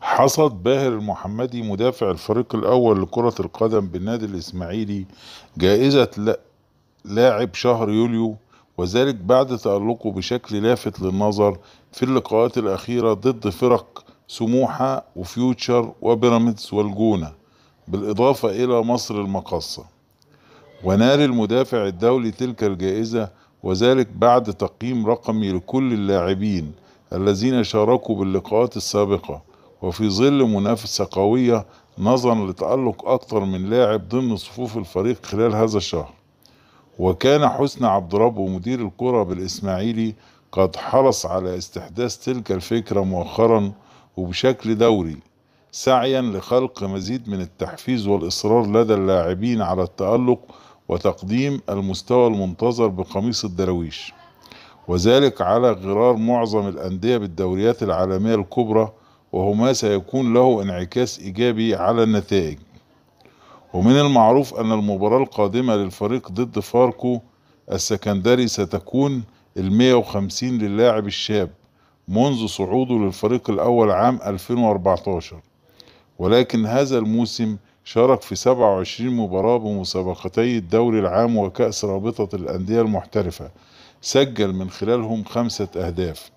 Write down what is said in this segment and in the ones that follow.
حصد باهر المحمدي مدافع الفريق الأول لكرة القدم بالنادي الإسماعيلي جائزة لاعب شهر يوليو وذلك بعد تألقه بشكل لافت للنظر في اللقاءات الأخيرة ضد فرق سموحة وفيوتشر وبيراميدز والجونة بالإضافة إلى مصر المقصة ونال المدافع الدولي تلك الجائزة وذلك بعد تقييم رقمي لكل اللاعبين الذين شاركوا باللقاءات السابقة وفي ظل منافسة قوية نظرا لتألق أكثر من لاعب ضمن صفوف الفريق خلال هذا الشهر وكان حسني عبد ربه مدير الكرة بالإسماعيلي قد حرص على استحداث تلك الفكرة مؤخرا وبشكل دوري سعيا لخلق مزيد من التحفيز والإصرار لدى اللاعبين على التألق وتقديم المستوى المنتظر بقميص الدراويش وذلك على غرار معظم الأندية بالدوريات العالمية الكبرى وهما سيكون له انعكاس إيجابي على النتائج ومن المعروف أن المباراة القادمة للفريق ضد فاركو السكندري ستكون المية وخمسين للاعب الشاب منذ صعوده للفريق الأول عام 2014 ولكن هذا الموسم شارك في 27 مباراة بمسابقتي الدوري العام وكأس رابطة الأندية المحترفة سجل من خلالهم خمسة أهداف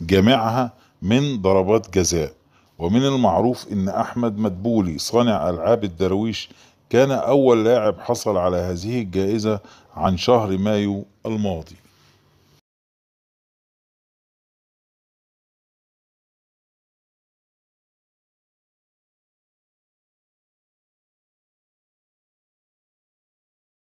جميعها من ضربات جزاء ومن المعروف ان احمد مدبولي صانع العاب الدرويش كان اول لاعب حصل على هذه الجائزة عن شهر مايو الماضي